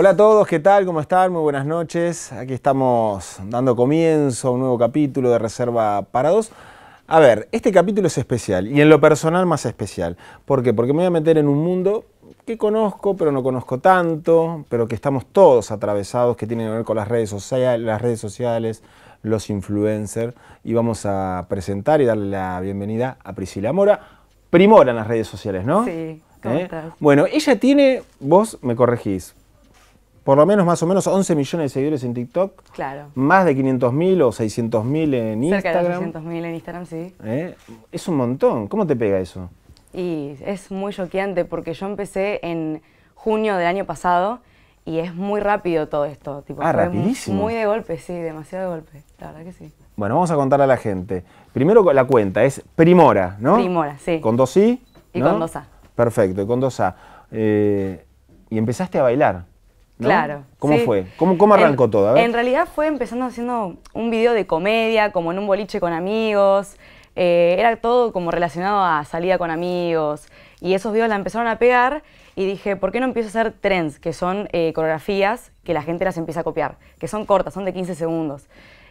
Hola a todos, ¿qué tal? ¿Cómo están? Muy buenas noches. Aquí estamos dando comienzo a un nuevo capítulo de Reserva para Dos. A ver, este capítulo es especial y en lo personal más especial. ¿Por qué? Porque me voy a meter en un mundo que conozco, pero no conozco tanto, pero que estamos todos atravesados, que tiene que ver con las redes sociales, las redes sociales los influencers. Y vamos a presentar y darle la bienvenida a Priscila Mora, primora en las redes sociales, ¿no? Sí. ¿Eh? Bueno, ella tiene, vos me corregís, por lo menos más o menos 11 millones de seguidores en TikTok. Claro. Más de 500.000 o 600.000 en Instagram. Cerca de 600.000 en Instagram, sí. ¿Eh? Es un montón. ¿Cómo te pega eso? Y es muy choqueante porque yo empecé en junio del año pasado y es muy rápido todo esto. ah, rapidísimo. Muy de golpe, sí, demasiado de golpe. La verdad que sí. Bueno, vamos a contar a la gente. Primero la cuenta es Primora, ¿no? Primora, sí. Con dos I. Y con dos A. Perfecto, y con dos A. Eh, y empezaste a bailar. Claro. ¿Cómo fue? ¿Cómo, cómo arrancó todo? En realidad fue empezando haciendo un video de comedia, como en un boliche con amigos. Eh, era todo como relacionado a salida con amigos. Y esos videos la empezaron a pegar y dije, ¿por qué no empiezo a hacer trends, que son eh, coreografías que la gente las empieza a copiar, que son cortas, son de 15 segundos?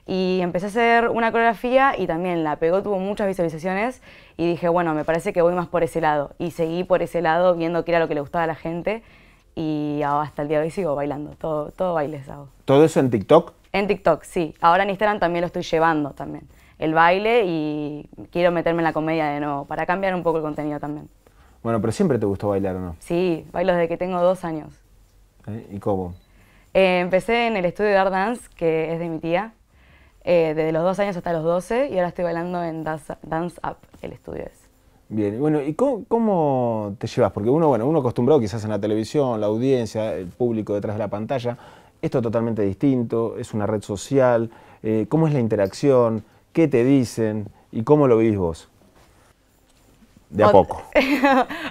Y empecé a hacer una coreografía y también la pegó, tuvo muchas visualizaciones y dije, bueno, me parece que voy más por ese lado. Y seguí por ese lado viendo qué era lo que le gustaba a la gente y hasta el día de hoy sigo bailando, todo, todo bailes hago. ¿Todo eso en TikTok? En TikTok, sí. Ahora en Instagram también lo estoy llevando también, el baile y quiero meterme en la comedia de nuevo para cambiar un poco el contenido también. Bueno, pero siempre te gustó bailar, no? Sí, bailo desde que tengo dos años. ¿Eh? ¿Y cómo? Eh, empecé en el estudio de Art Dance, que es de mi tía, eh, desde los dos años hasta los doce y ahora estoy bailando en Dance, Dance Up, el estudio ese. Bien, bueno, ¿y cómo, te llevas? Porque uno, bueno, uno acostumbrado quizás en la televisión, la audiencia, el público detrás de la pantalla, esto es totalmente distinto, es una red social, eh, ¿cómo es la interacción? ¿Qué te dicen? ¿Y cómo lo vivís vos? De a poco.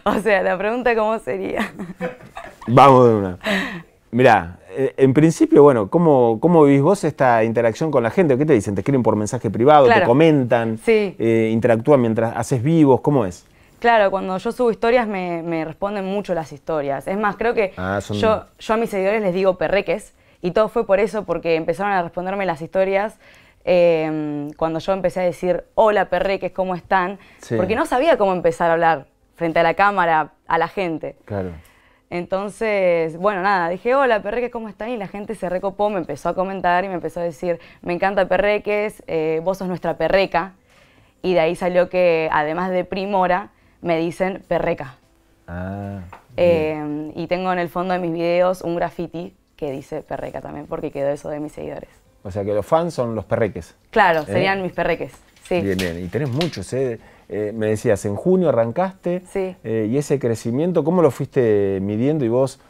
o sea, la pregunta cómo sería. Vamos de una. Mirá, eh, en principio, bueno, ¿cómo, ¿cómo vivís vos esta interacción con la gente? ¿Qué te dicen? ¿Te escriben por mensaje privado? ¿Te comentan? Eh, ¿Interactúan mientras haces vivos? ¿Cómo es? Claro, cuando yo subo historias me, responden mucho las historias. Es más, creo que ah, yo, a mis seguidores les digo perreques y todo fue por eso, porque empezaron a responderme las historias em, cuando yo empecé a decir, hola perreques, ¿cómo están? Porque no sabía cómo empezar a hablar frente a la cámara, a la gente. Claro. Entonces, bueno, nada, dije, hola Perreques, ¿cómo están? Y la gente se recopó, me empezó a comentar y me empezó a decir, me encanta Perreques, eh, vos sos nuestra perreca. Y de ahí salió que, además de primora, me dicen perreca. Ah, em, y tengo en el fondo de mis videos un graffiti que dice perreca también, porque quedó eso de mis seguidores. O sea que los fans son los perreques. Claro, ¿Eh? serían mis perreques, sí. Bien, bien, y tenés muchos, ¿eh? Eh, me decías, en junio arrancaste eh, y ese crecimiento, ¿cómo lo fuiste midiendo y vos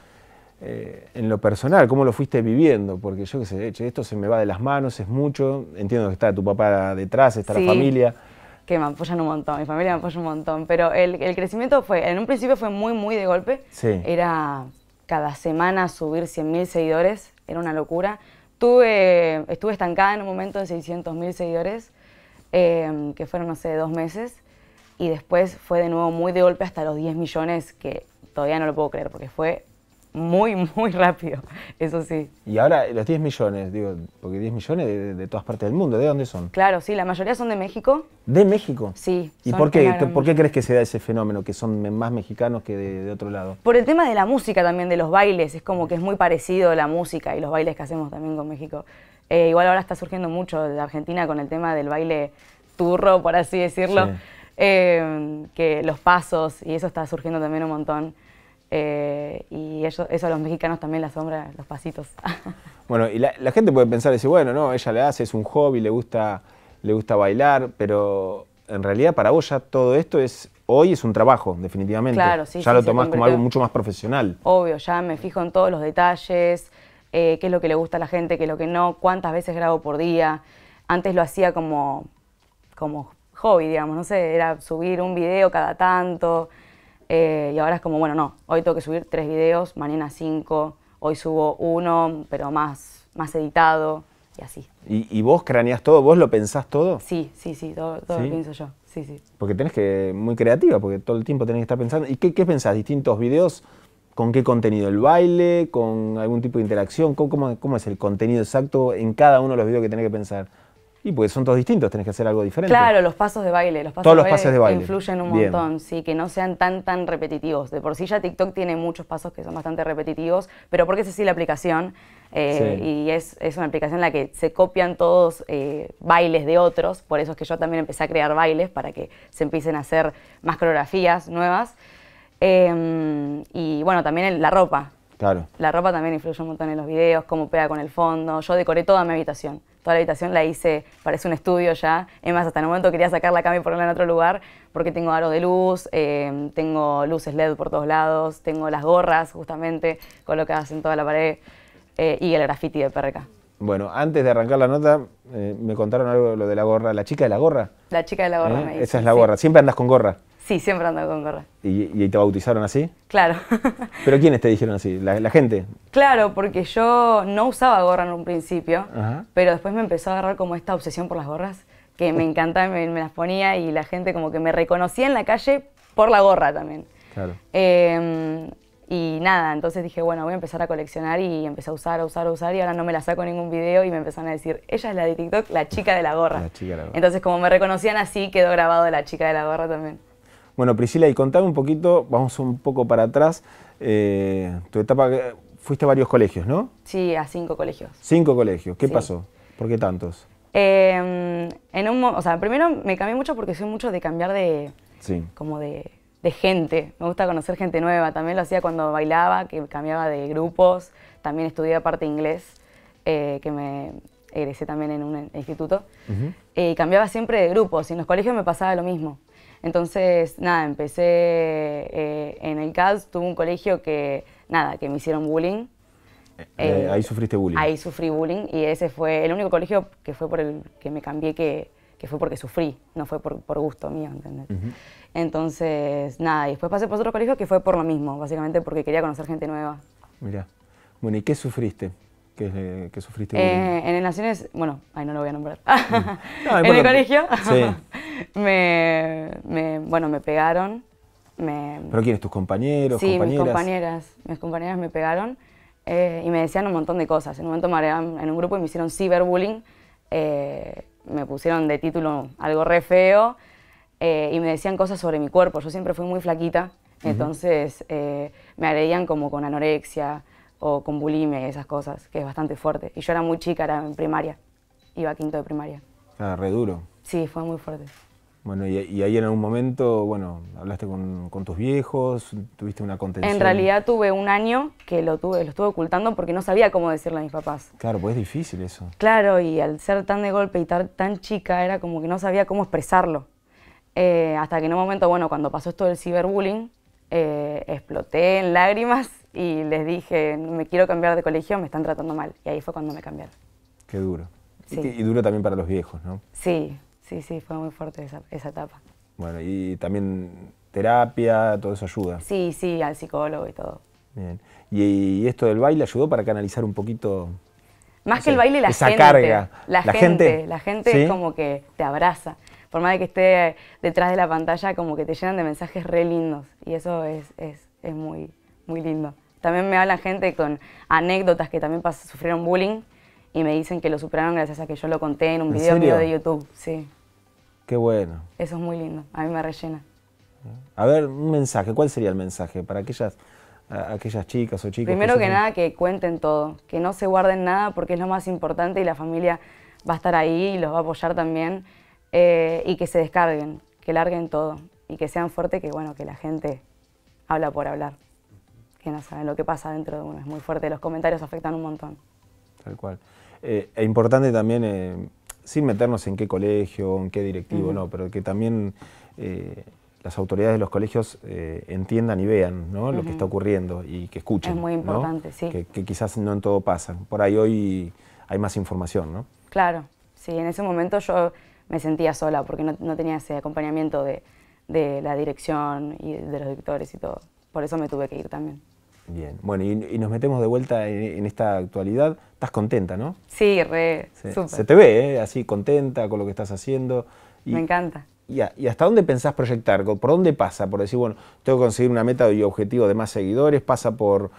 eh, en lo personal, cómo lo fuiste viviendo? Porque yo qué sé, esto se me va de las manos, es mucho, entiendo que está tu papá detrás, está la familia. Que me apoyan un montón, mi familia me apoya un montón, pero el, crecimiento fue, en un principio fue muy, muy de golpe. Sí. Era cada semana subir 100.000 seguidores, era una locura. estuve estancada en un momento de 600.000 seguidores, que fueron, no sé, dos meses y después fue de nuevo muy de golpe hasta los 10 millones, que todavía no lo puedo creer, porque fue muy, muy rápido, eso sí. Y ahora eh, los 10 millones, digo, porque 10 millones de, todas partes del mundo, ¿de dónde son? Claro, sí, la mayoría son de México. ¿De México? Sí. ¿Y por qué, por qué crees que se da ese fenómeno, que son más mexicanos que de, otro lado? Por el tema de la música también, de los bailes, es como que es muy parecido la música y los bailes que hacemos también con México. Eh, igual ahora está surgiendo mucho de Argentina con el tema del baile turro, por así decirlo. Em, que los pasos, y eso está surgiendo también un montón. Eh, y eso, a los mexicanos también la sombra, los pasitos. bueno, y la, gente puede pensar, decir, bueno, no, ella le hace, es un hobby, le gusta, le gusta bailar, pero en realidad para vos ya todo esto es, hoy es un trabajo, definitivamente. Claro, sí. Ya lo tomás como algo mucho más profesional. Obvio, ya me fijo en todos los detalles, eh, qué es lo que le gusta a la gente, qué es lo que no, cuántas veces grabo por día. Antes lo hacía como, como hobby, digamos, no sé, era subir un video cada tanto eh, y ahora es como, bueno, no, hoy tengo que subir tres videos, mañana cinco, hoy subo uno, pero más, más editado y así. ¿Y, vos craneás todo? ¿Vos lo pensás todo? Sí, sí, sí, todo, lo pienso yo, sí, sí. Porque tenés que, muy creativa, porque todo el tiempo tenés que estar pensando. ¿Y qué, qué pensás? ¿Distintos videos? ¿Con qué contenido? ¿El baile? ¿Con algún tipo de interacción? ¿Cómo, cómo es el contenido exacto en cada uno de los videos que tenés que pensar? Y porque son todos distintos, tenés que hacer algo diferente. Claro, los pasos de baile, los pasos, todos de, baile de baile influyen un montón, sí, que no sean tan tan repetitivos. De por sí ya TikTok tiene muchos pasos que son bastante repetitivos, pero porque es así la aplicación eh, y es, una aplicación en la que se copian todos eh, bailes de otros, por eso es que yo también empecé a crear bailes para que se empiecen a hacer más coreografías nuevas. Em, y bueno, también la ropa. Claro. La ropa también influye un montón en los videos, cómo pega con el fondo. Yo decoré toda mi habitación toda la habitación la hice, parece un estudio ya. Es más, hasta el momento quería sacar la cama y ponerla en otro lugar porque tengo aro de luz, eh, tengo luces LED por todos lados, tengo las gorras justamente colocadas en toda la pared eh, y el graffiti de PRK. Bueno, antes de arrancar la nota, eh, me contaron algo de lo de la gorra. ¿La chica de la gorra? La chica de la gorra me dice. Esa es la gorra. Siempre andas con gorra. Sí, siempre ando con gorra. ¿Y, te bautizaron así? Claro. ¿Pero quiénes te dijeron así? ¿La, gente? Claro, porque yo no usaba gorra en un principio, pero después me empezó a agarrar como esta obsesión por las gorras, que me encantaba, me, me las ponía y la gente como que me reconocía en la calle por la gorra también. Claro. Em, y nada, entonces dije, bueno, voy a empezar a coleccionar y empecé a usar, a usar, a usar y ahora no me la saco en ningún video y me empezaron a decir, ella es la de TikTok, La chica de la gorra. Entonces como me reconocían así, quedó grabado la chica de la gorra también. Bueno, Priscila, y contame un poquito, vamos un poco para atrás, eh, tu etapa, fuiste a varios colegios, ¿no? Sí, a cinco colegios. Cinco colegios, ¿qué pasó? ¿Por qué tantos? Em, en un, o sea, primero me cambié mucho porque soy mucho de cambiar de, sí. como de, gente, me gusta conocer gente nueva, también lo hacía cuando bailaba, que cambiaba de grupos, también estudié parte inglés, eh, que me egresé también en un instituto, eh, y cambiaba siempre de grupos, y en los colegios me pasaba lo mismo. Entonces, nada, empecé eh, en el CAS, tuve un colegio que, nada, que me hicieron bullying. Eh, eh, ahí sufriste bullying. Ahí sufrí bullying y ese fue el único colegio que fue por el que me cambié que, que fue porque sufrí, no fue por, gusto mío, ¿entendés? Entonces, nada, y después pasé por otro colegio que fue por lo mismo, básicamente porque quería conocer gente nueva. Mirá. Bueno, ¿y qué sufriste? ¿Qué, sufriste? Eh, en Naciones, bueno, ahí no lo voy a nombrar. Mm. en el colegio. Sí. me, bueno, me pegaron. Me, ¿Pero quiénes? ¿Tus compañeros? Sí, mis compañeras. Mis compañeras me pegaron eh, y me decían un montón de cosas. En un momento me en un grupo y me hicieron ciberbullying. Eh, me pusieron de título algo re feo eh, y me decían cosas sobre mi cuerpo. Yo siempre fui muy flaquita, entonces me agredían como con anorexia o con bulimia y esas cosas, que es bastante fuerte. Y yo era muy chica, era en primaria, iba quinto de primaria. Ah, re duro. Sí, fue muy fuerte. Bueno, y, ahí en algún momento, bueno, hablaste con, tus viejos, tuviste una contención. En realidad tuve un año que lo tuve, lo estuve ocultando porque no sabía cómo decirle a mis papás. Claro, pues es difícil eso. Claro, y al ser tan de golpe y tan, chica, era como que no sabía cómo expresarlo. Eh, hasta que en un momento, bueno, cuando pasó esto del ciberbullying, eh, exploté en lágrimas y les dije, me quiero cambiar de colegio, me están tratando mal. Y ahí fue cuando me cambiaron. Qué duro. Y, y duro también para los viejos, ¿no? Sí, sí, sí, fue muy fuerte esa, etapa. Bueno, y también terapia, todo eso ayuda. Sí, sí, al psicólogo y todo. Bien. ¿Y, esto del baile ayudó para canalizar un poquito? Más que el baile, la gente. carga. La, gente, La gente es como que te abraza. Por más de que esté detrás de la pantalla, como que te llenan de mensajes re lindos. Y eso es, es, es muy, muy lindo. También me habla gente con anécdotas que también sufrieron bullying y me dicen que lo superaron gracias a que yo lo conté en un video mío de YouTube. Sí. Qué bueno. Eso es muy lindo, a mí me rellena. A ver, un mensaje, ¿cuál sería el mensaje para aquellas, aquellas chicas o chicos? Primero que, nada, que cuenten todo, que no se guarden nada porque es lo más importante y la familia va a estar ahí y los va a apoyar también eh, y que se descarguen, que larguen todo y que sean fuertes, que bueno, que la gente habla por hablar, que no saben lo que pasa dentro de uno, es muy fuerte, los comentarios afectan un montón. Tal cual. Eh, e importante también... Eh, sin meternos en qué colegio, en qué directivo, no, pero que también eh, las autoridades de los colegios eh, entiendan y vean lo que está ocurriendo y que escuchen. Es muy importante, sí. Que, quizás no en todo pasa. Por ahí hoy hay más información, ¿no? Claro, sí. En ese momento yo me sentía sola porque no, tenía ese acompañamiento de la dirección y de los directores y todo. Por eso me tuve que ir también. Bien, bueno, y, nos metemos de vuelta en, esta actualidad. Estás contenta, ¿no? Sí, re, se, te ve, ¿eh? así contenta con lo que estás haciendo. Y, Me encanta. Y, hasta dónde pensás proyectar? ¿Por dónde pasa? Por decir, bueno, tengo que conseguir una meta y objetivo de más seguidores, pasa por,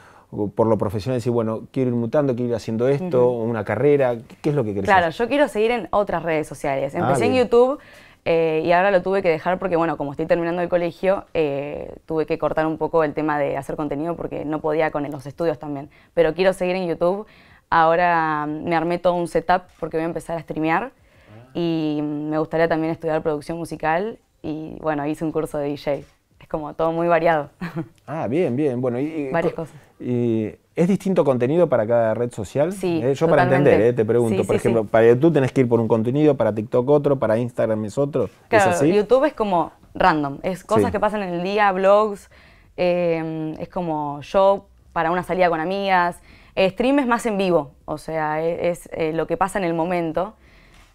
por lo profesional, decir, bueno, quiero ir mutando, quiero ir haciendo esto, una carrera. ¿Qué, es lo que querés Claro, yo quiero seguir en otras redes sociales. Ah, Empecé en YouTube eh, y ahora lo tuve que dejar porque, bueno, como estoy terminando el colegio, eh, tuve que cortar un poco el tema de hacer contenido porque no podía con los estudios también. Pero quiero seguir en YouTube. Ahora mm, me armé todo un setup porque voy a empezar a streamear ah. y mm, me gustaría también estudiar producción musical y, bueno, hice un curso de DJ. Es como todo muy variado. Ah, bien, bien. Bueno, Varias cosas. Y ¿Es distinto contenido para cada red social? Sí. Eh, yo para entender, eh, te pregunto, por ejemplo, para YouTube tenés que ir por un contenido, para TikTok otro, para Instagram es otro. ¿Es así? YouTube es como random, es cosas que pasan en el día, blogs, eh, es como yo para una salida con amigas. stream es más en vivo, o sea, e, es, lo que pasa en el momento.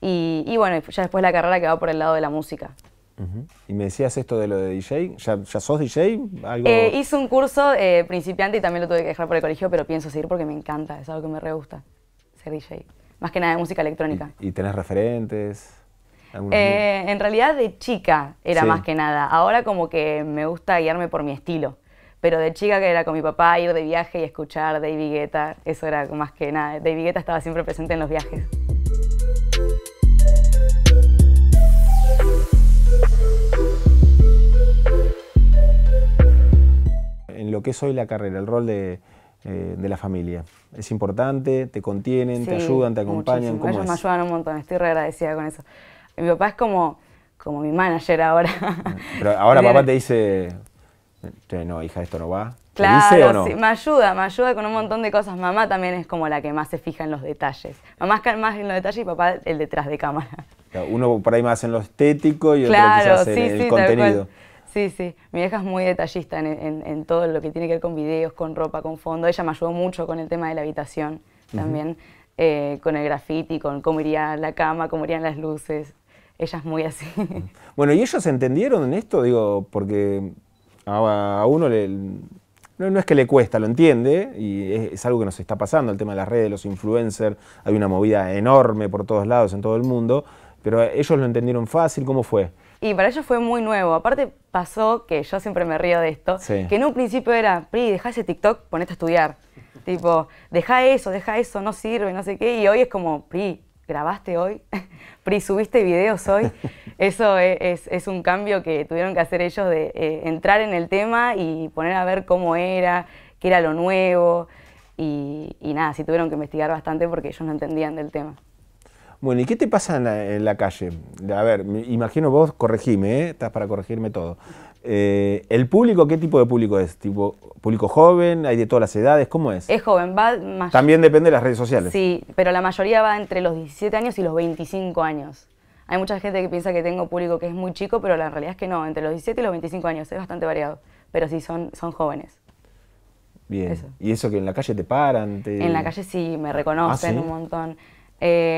Y, y bueno, ya después la carrera que va por el lado de la música. Y me decías esto de lo de DJ, ¿ya, sos DJ? Eh, hice un curso eh, principiante y también lo tuve que dejar por el colegio, pero pienso seguir porque me encanta, es algo que me re gusta, ser DJ. Más que nada de música electrónica. ¿Y, tenés referentes? Eh, en realidad de chica era más que nada. Ahora como que me gusta guiarme por mi estilo. Pero de chica que era con mi papá ir de viaje y escuchar David Guetta, eso era más que nada. David Guetta estaba siempre presente en los viajes. en lo que es hoy la carrera, el rol de, eh, la familia. Es importante, te contienen, te ayudan, te acompañan. ¿cómo Ellos me ayudan un montón, estoy re agradecida con eso. Mi papá es como, como mi manager ahora. Pero ahora papá te dice, no, hija, esto no va. Claro, sí, me ayuda, me ayuda con un montón de cosas. Mamá también es como la que más se fija en los detalles. Mamá es más en los detalles y papá el detrás de cámara. Uno por ahí más en lo estético y otro quizás en el contenido. Sí, sí, mi vieja es muy detallista en, todo lo que tiene que ver con videos, con ropa, con fondo. Ella me ayudó mucho con el tema de la habitación también, eh, con el graffiti, con cómo iría la cama, cómo irían las luces. Ella es muy así. Bueno, ¿y ellos entendieron en esto? Digo, porque a, uno no, es que le cuesta, lo entiende, y es, es, algo que nos está pasando, el tema de las redes, los influencers, hay una movida enorme por todos lados, en todo el mundo, pero ellos lo entendieron fácil, ¿cómo fue? Y para ellos fue muy nuevo. Aparte pasó, que yo siempre me río de esto, que en un principio era, Pri, deja ese TikTok, ponete a estudiar. tipo, deja eso, deja eso, no sirve, no sé qué. Y hoy es como, Pri, grabaste hoy, Pri, subiste videos hoy. Eso es, un cambio que tuvieron que hacer ellos de eh, entrar en el tema y poner a ver cómo era, qué era lo nuevo. Y, y nada, sí tuvieron que investigar bastante porque ellos no entendían del tema. Bueno, ¿y qué te pasa en la, calle? A ver, imagino vos, corregime, ¿eh? estás para corregirme todo. Eh, ¿El público qué tipo de público es? ¿Tipo público joven? ¿Hay de todas las edades? ¿Cómo es? Es joven, va más... También depende de las redes sociales. Sí, pero la mayoría va entre los 17 años y los 25 años. Hay mucha gente que piensa que tengo público que es muy chico, pero la realidad es que no, entre los 17 y los 25 años, es bastante variado. Pero sí, son, son jóvenes. Bien. ¿Y eso que en la calle te paran? En la calle sí, me reconocen ah, un montón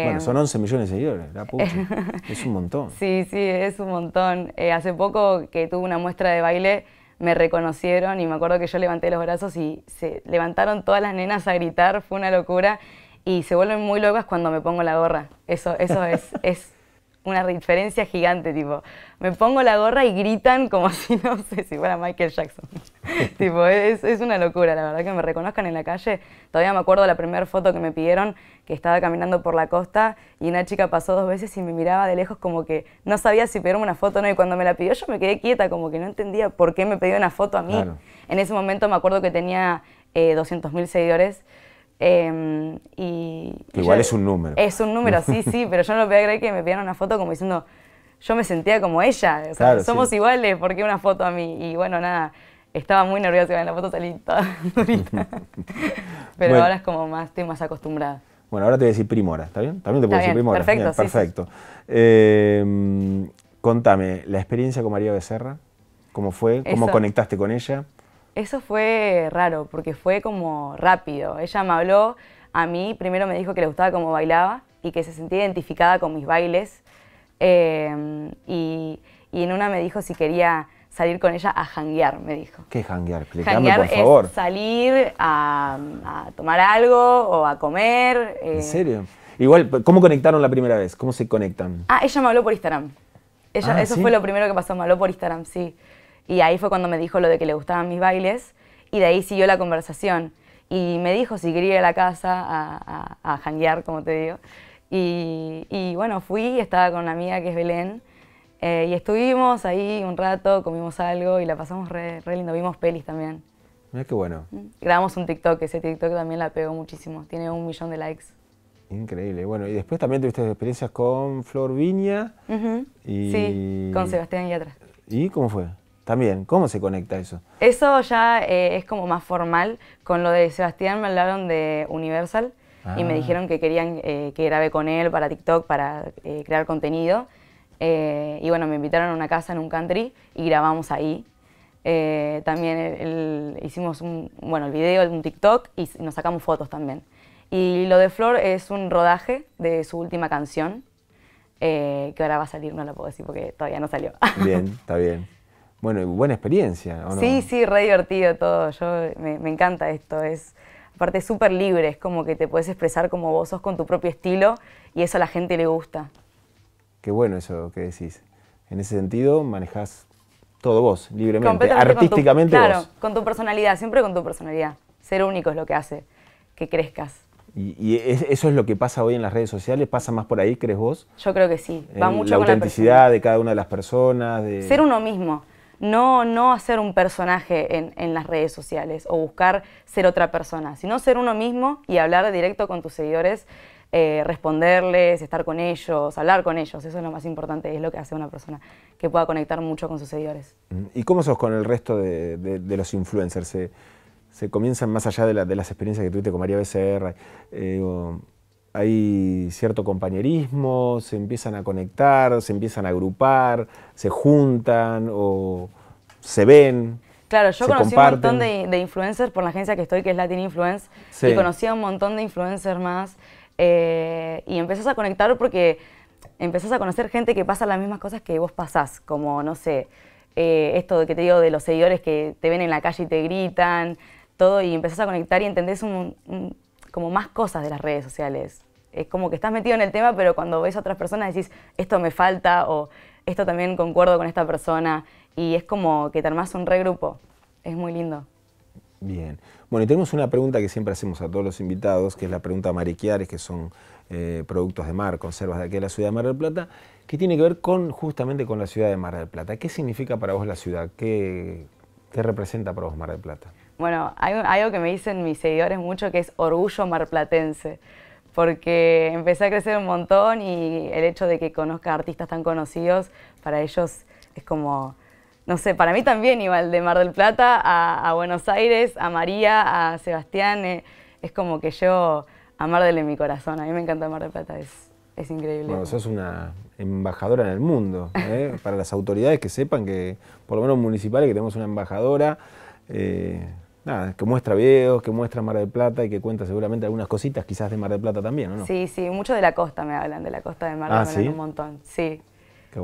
bueno, son 11 em, millones de seguidores, la es un montón. Sí, sí, es un montón. Eh, hace poco que tuve una muestra de baile, me reconocieron y me acuerdo que yo levanté los brazos y se levantaron todas las nenas a gritar, fue una locura. Y se vuelven muy locas cuando me pongo la gorra. Eso, eso es, es una diferencia gigante, tipo, me pongo la gorra y gritan como si, no sé, si fuera Michael Jackson. tipo, es, es, una locura, la verdad, que me reconozcan en la calle. Todavía me acuerdo de la primera foto que me pidieron, que estaba caminando por la costa y una chica pasó dos veces y me miraba de lejos como que no sabía si pedirme una foto o no. Y cuando me la pidió yo me quedé quieta, como que no entendía por qué me pedía una foto a mí. En ese momento me acuerdo que tenía eh, 200.000 seguidores Em, igual es un número. Es un número, sí, sí, pero yo no lo podía creer que me pidieran una foto como diciendo, yo me sentía como ella, somos iguales, ¿por qué una foto a mí? Y bueno, nada, estaba muy nerviosa, en la foto salí toda pero ahora es como más, estoy más acostumbrada. Bueno, ahora te voy a decir primora, ¿está bien? También te puedo decir primora. Perfecto, perfecto. Em, contame, la experiencia con María Becerra, ¿cómo fue? ¿Cómo conectaste con ella? Eso fue raro, porque fue como rápido. Ella me habló, a mí primero me dijo que le gustaba cómo bailaba y que se sentía identificada con mis bailes. Em, y, en una me dijo si quería salir con ella a janguear, me dijo. ¿Qué janguear? Explícame, por favor. Es salir a, tomar algo o a comer. Eh. ¿En serio? Igual, ¿cómo conectaron la primera vez? ¿Cómo se conectan? Ah, ella me habló por Instagram. Ella, ah, eso fue lo primero que pasó, me habló por Instagram, sí. Y ahí fue cuando me dijo lo de que le gustaban mis bailes y de ahí siguió la conversación. Y me dijo si quería ir a la casa a, a, janguear, como te digo. Y, y, bueno, fui, estaba con una amiga que es Belén. Eh, y estuvimos ahí un rato, comimos algo y la pasamos re, lindo. Vimos pelis también. Mira qué bueno. Mm. Grabamos un TikTok, ese TikTok también la pegó muchísimo. Tiene un millón de likes. Increíble. Bueno, y después también tuviste experiencias con Flor Viña. y... Sí, con Sebastián atrás ¿Y cómo fue? También, ¿cómo se conecta eso? Eso ya eh, es como más formal. Con lo de Sebastián me hablaron de Universal y me ah. dijeron que querían eh, que grabe con él para TikTok, para eh, crear contenido. y bueno, me invitaron a una casa en un country y grabamos ahí. también hicimos un, bueno, el video, un TikTok y nos sacamos fotos también. Y lo de Flor es un rodaje de su última canción, que ahora va a salir, no lo puedo decir porque todavía no salió. Bien, está bien. Bueno, buena experiencia, Sí, sí, re divertido todo. Yo, me, encanta esto. Es, aparte, súper libre. Es como que te puedes expresar como vos sos con tu propio estilo y eso a la gente le gusta. Qué bueno eso que decís. En ese sentido, manejas todo vos, libremente, artísticamente vos. Claro, con tu personalidad, siempre con tu personalidad. Ser único es lo que hace que crezcas. Y, eso es lo que pasa hoy en las redes sociales, pasa más por ahí, ¿crees vos? Yo creo que sí, va mucho la autenticidad de cada una de las personas. Ser uno mismo no, no hacer un personaje en, las redes sociales o buscar ser otra persona, sino ser uno mismo y hablar directo con tus seguidores, eh, responderles, estar con ellos, hablar con ellos. Eso es lo más importante, es lo que hace una persona que pueda conectar mucho con sus seguidores. Mm, ¿Y cómo sos con el resto de, los influencers? ¿Se, comienzan más allá de, las experiencias que tuviste con María BCR? hay cierto compañerismo, se empiezan a conectar, se empiezan a agrupar, se juntan o se ven. Claro, yo conocí un montón de, influencers por la agencia que estoy, que es Latin Influence, y conocí a un montón de influencers más. Eh, y empezás a conectar porque empezás a conocer gente que pasa las mismas cosas que vos pasás, como, no sé, eh, esto que te digo de los seguidores que te ven en la calle y te gritan, todo, y empezás a conectar y entendés un como más cosas de las redes sociales. Es como que estás metido en el tema, pero cuando ves a otras personas decís, esto me falta o esto también concuerdo con esta persona. Y es como que te armás un regrupo. Es muy lindo. Bien. Bueno, y tenemos una pregunta que siempre hacemos a todos los invitados, que es la pregunta mariquiares, que son eh, productos de mar, conservas de aquí de la ciudad de Mar del Plata, que tiene que ver con justamente con la ciudad de Mar del Plata. ¿Qué significa para vos la ciudad? ¿Qué, qué representa para vos Mar del Plata? Bueno, hay, algo que me dicen mis seguidores mucho que es orgullo marplatense, porque empecé a crecer un montón y el hecho de que conozca artistas tan conocidos, para ellos es como, no sé, para mí también igual, de Mar del Plata a, Buenos Aires, a María, a Sebastián, eh, es como que yo a Mar del en mi corazón, a mí me encanta Mar del Plata, es, es increíble. Bueno, sos una embajadora en el mundo, ¿eh? para las autoridades que sepan que, por lo menos municipales, que tenemos una embajadora. Eh, nada, que muestra videos, que muestra Mar del Plata y que cuenta seguramente algunas cositas, quizás de Mar del Plata también, no? Sí, sí, mucho de la costa me hablan, de la costa de Mar del ah, Plata un montón, sí.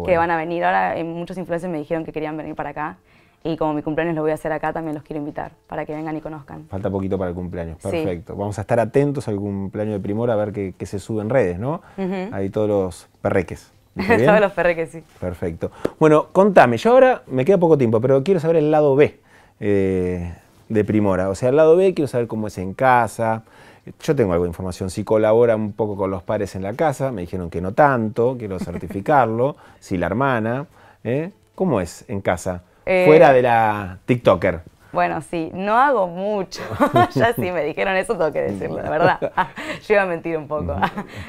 Que van a venir, ahora eh, muchos influencers me dijeron que querían venir para acá y como mi cumpleaños lo voy a hacer acá, también los quiero invitar para que vengan y conozcan. Falta poquito para el cumpleaños, perfecto. Vamos a estar atentos al cumpleaños de Primor a ver qué se sube en redes, ¿no? Hay Ahí todos los perreques. todos los perreques, sí. Perfecto. Bueno, contame, yo ahora me queda poco tiempo, pero quiero saber el lado B. Eh, de Primora. O sea, al lado B quiero saber cómo es en casa. Yo tengo algo de información. Si colabora un poco con los pares en la casa, me dijeron que no tanto, quiero certificarlo. si la hermana, ¿eh? ¿cómo es en casa? Eh, Fuera de la TikToker. Bueno, sí, no hago mucho. ya sí me dijeron eso, tengo que decirlo, la verdad. Yo iba a mentir un poco.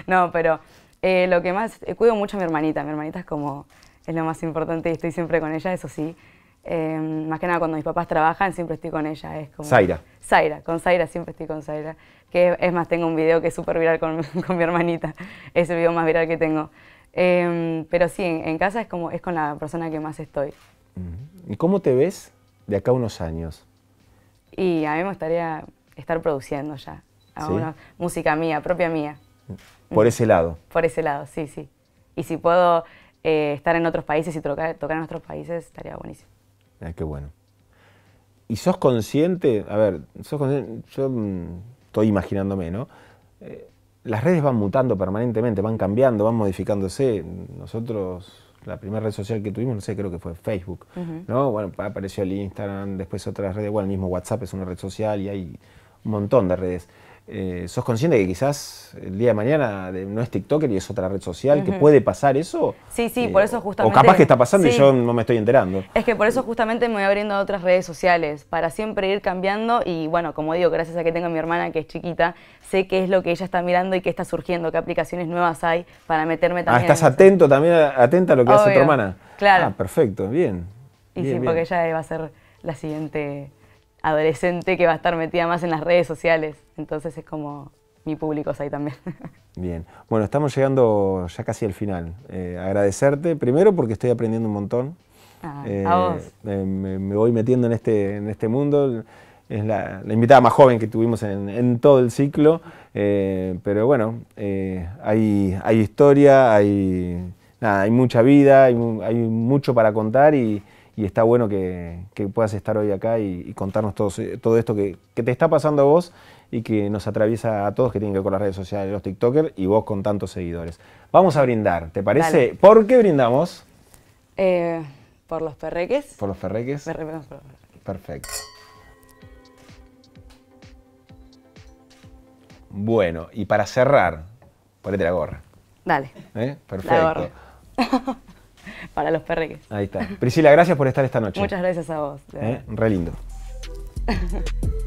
no, pero eh, lo que más. cuido mucho a mi hermanita. Mi hermanita es como. Es lo más importante y estoy siempre con ella, eso sí. Em, más que nada cuando mis papás trabajan siempre estoy con ella. Es como, Zaira. Zaira, con Zaira siempre estoy con Zaira. Que es más, tengo un video que es súper viral con, mi hermanita. Es el video más viral que tengo. Em, pero sí, en, casa es como es con la persona que más estoy. ¿Y cómo te ves de acá unos años? Y a mí me gustaría estar produciendo ya. música mía, propia mía. Por ese lado. Por ese lado, sí, sí. Y si puedo eh, estar en otros países y tocar en otros países, estaría buenísimo. Ah, qué bueno. ¿Y sos consciente? A ver, yo mm, estoy imaginándome, ¿no? Eh, las redes van mutando permanentemente, van cambiando, van modificándose. Nosotros la primera red social que tuvimos, no sé, creo que fue Facebook, ¿no? Bueno, apareció el Instagram, después otras redes, bueno, el mismo WhatsApp es una red social y hay un montón de redes. Eh, ¿sos consciente que quizás el día de mañana no es TikToker y es otra red social? ¿Que puede pasar eso? Sí, sí, eh, por eso justamente. O capaz que está pasando y yo no me estoy enterando. Es que por eso justamente me voy abriendo a otras redes sociales, para siempre ir cambiando y bueno, como digo, gracias a que tengo a mi hermana que es chiquita, sé qué es lo que ella está mirando y qué está surgiendo, qué aplicaciones nuevas hay para meterme ah, también. Ah, estás atento también, atenta a lo que hace tu hermana. Claro. Ah, perfecto, bien. Y sí, porque ella va a ser la siguiente adolescente que va a estar metida más en las redes sociales. Entonces es como mi público es ahí también. Bien, bueno, estamos llegando ya casi al final. Eh, agradecerte primero porque estoy aprendiendo un montón. Ah, a eh, vos. Eh, me, voy metiendo en este, en este mundo. Es la, invitada más joven que tuvimos en, en todo el ciclo. pero bueno, hay, hay historia, hay, nada, hay mucha vida, hay, hay mucho para contar y, y está bueno que, puedas estar hoy acá y, contarnos todo, eh, todo esto que, te está pasando a vos y que nos atraviesa a todos que tienen que ver con las redes sociales, los TikTokers y vos con tantos seguidores. Vamos a brindar, ¿te parece? ¿Por qué brindamos? Eh, por los perreques. Por los perreques. Perfecto. Bueno, y para cerrar, ponete la gorra. Dale. ¿Eh? Perfecto. para los perreques. Ahí está. Priscila, gracias por estar esta noche. Muchas gracias a vos. ¿Eh? Re lindo.